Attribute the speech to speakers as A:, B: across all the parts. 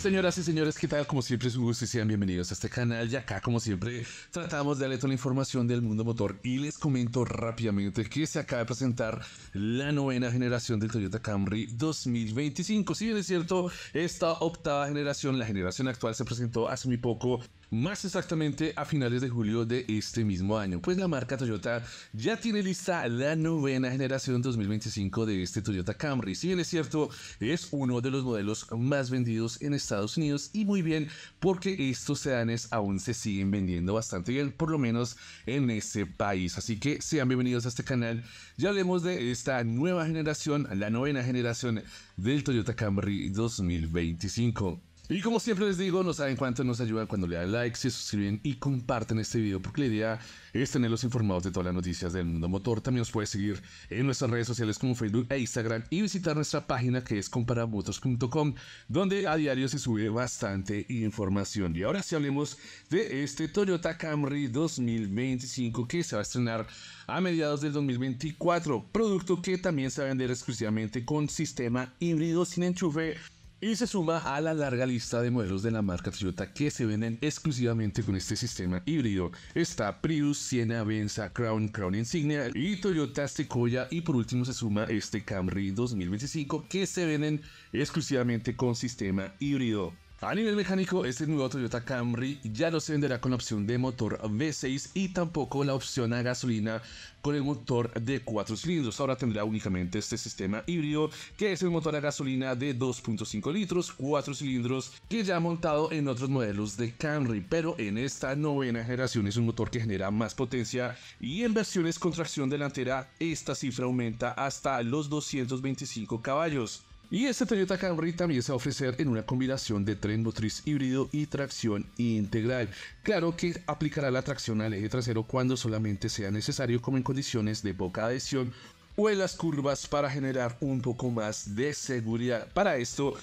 A: Señoras y señores, ¿qué tal? Como siempre es un gusto y sean bienvenidos a este canal. Y acá, como siempre, tratamos de darle toda la información del mundo motor. Y les comento rápidamente que se acaba de presentar la novena generación del Toyota Camry 2025. Si bien es cierto, esta octava generación, la generación actual, se presentó hace muy poco más exactamente a finales de julio de este mismo año, pues la marca Toyota ya tiene lista la novena generación 2025 de este Toyota Camry. Si bien es cierto, es uno de los modelos más vendidos en este Estados Unidos y muy bien porque estos sedanes aún se siguen vendiendo bastante bien, por lo menos en ese país. Así que sean bienvenidos a este canal. Ya hablemos de esta nueva generación, la novena generación del Toyota Camry 2025. Y como siempre les digo, no saben cuánto nos ayuda cuando le dan like, se suscriben y comparten este video, porque la idea es tenerlos informados de todas las noticias del mundo motor. También nos puede seguir en nuestras redes sociales como Facebook e Instagram y visitar nuestra página que es comparamotos.com, donde a diario se sube bastante información. Y ahora sí hablemos de este Toyota Camry 2025 que se va a estrenar a mediados del 2024, producto que también se va a vender exclusivamente con sistema híbrido sin enchufe y se suma a la larga lista de modelos de la marca Toyota que se venden exclusivamente con este sistema híbrido. Está Prius, Siena, Benza, Crown, Crown Insignia y Toyota Sequoia y por último se suma este Camry 2025 que se venden exclusivamente con sistema híbrido. A nivel mecánico, este nuevo Toyota Camry ya no se venderá con la opción de motor V6 y tampoco la opción a gasolina con el motor de 4 cilindros. Ahora tendrá únicamente este sistema híbrido que es el motor a gasolina de 2.5 litros, 4 cilindros que ya ha montado en otros modelos de Camry, pero en esta novena generación es un motor que genera más potencia y en versiones con tracción delantera esta cifra aumenta hasta los 225 caballos. Y este Toyota Camry también se va a ofrecer en una combinación de tren motriz híbrido y tracción integral. Claro que aplicará la tracción al eje trasero cuando solamente sea necesario, como en condiciones de poca adhesión o en las curvas para generar un poco más de seguridad. Para esto,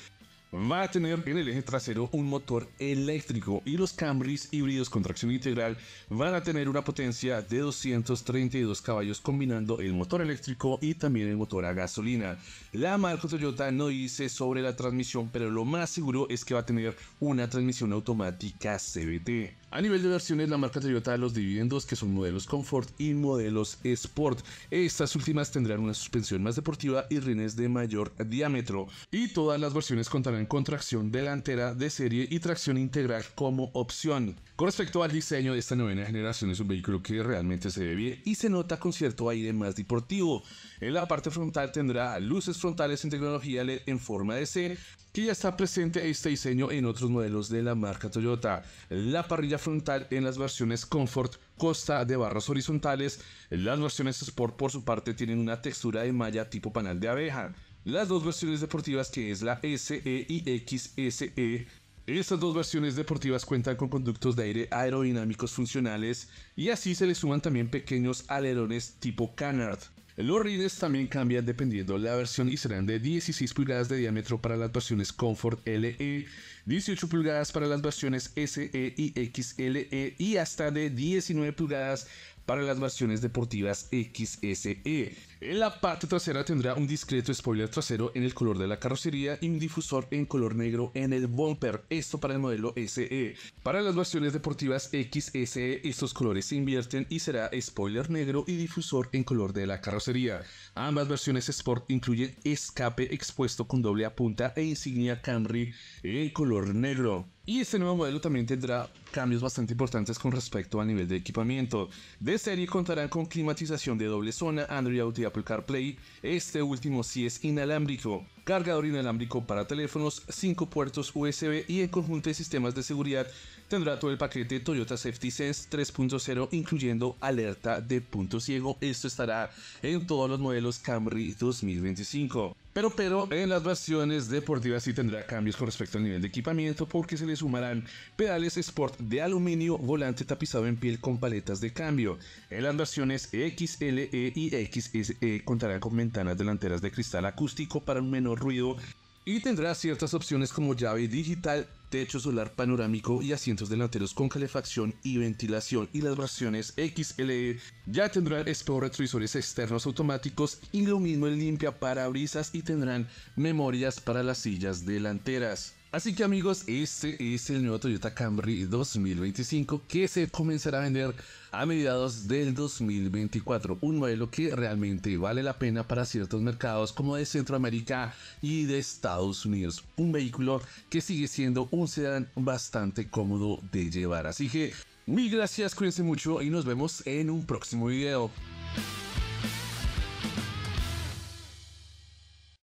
A: Va a tener en el eje trasero un motor eléctrico y los Camrys híbridos con tracción integral van a tener una potencia de 232 caballos combinando el motor eléctrico y también el motor a gasolina. La marca Toyota no dice sobre la transmisión, pero lo más seguro es que va a tener una transmisión automática CVT. A nivel de versiones, la marca Toyota los divide en que son modelos Comfort y modelos Sport. Estas últimas tendrán una suspensión más deportiva y rines de mayor diámetro. Y todas las versiones contarán con tracción delantera de serie y tracción integral como opción. Con respecto al diseño de esta novena generación, es un vehículo que realmente se ve bien y se nota con cierto aire más deportivo. En la parte frontal tendrá luces frontales en tecnología LED en forma de C, que ya está presente este diseño en otros modelos de la marca Toyota. La parrilla frontal en las versiones Comfort costa de barras horizontales. Las versiones Sport por su parte tienen una textura de malla tipo panal de abeja. Las dos versiones deportivas que es la SE y XSE estas dos versiones deportivas cuentan con conductos de aire aerodinámicos funcionales y así se le suman también pequeños alerones tipo canard. Los rines también cambian dependiendo la versión y serán de 16 pulgadas de diámetro para las versiones Comfort LE, 18 pulgadas para las versiones SE y XLE y hasta de 19 pulgadas para las versiones deportivas XSE. En la parte trasera tendrá un discreto spoiler trasero en el color de la carrocería y un difusor en color negro en el bumper, esto para el modelo SE. Para las versiones deportivas XSE estos colores se invierten y será spoiler negro y difusor en color de la carrocería. Ambas versiones Sport incluyen escape expuesto con doble punta e insignia Camry en color negro. Y este nuevo modelo también tendrá cambios bastante importantes con respecto al nivel de equipamiento. De serie contarán con climatización de doble zona, Android Auto Apple CarPlay, este último sí es inalámbrico cargador inalámbrico para teléfonos, 5 puertos USB y el conjunto de sistemas de seguridad tendrá todo el paquete Toyota Safety Sense 3.0 incluyendo alerta de punto ciego. Esto estará en todos los modelos Camry 2025. Pero, pero en las versiones deportivas sí tendrá cambios con respecto al nivel de equipamiento porque se le sumarán pedales Sport de aluminio, volante tapizado en piel con paletas de cambio. En las versiones XLE y XSE contará con ventanas delanteras de cristal acústico para un menor ruido y tendrá ciertas opciones como llave digital, techo solar panorámico y asientos delanteros con calefacción y ventilación y las versiones XLE ya tendrán espejo retrovisores externos automáticos y lo mismo el limpia parabrisas y tendrán memorias para las sillas delanteras. Así que amigos, este es el nuevo Toyota Camry 2025 que se comenzará a vender a mediados del 2024. Un modelo que realmente vale la pena para ciertos mercados como de Centroamérica y de Estados Unidos. Un vehículo que sigue siendo un sedán bastante cómodo de llevar. Así que mil gracias, cuídense mucho y nos vemos en un próximo video.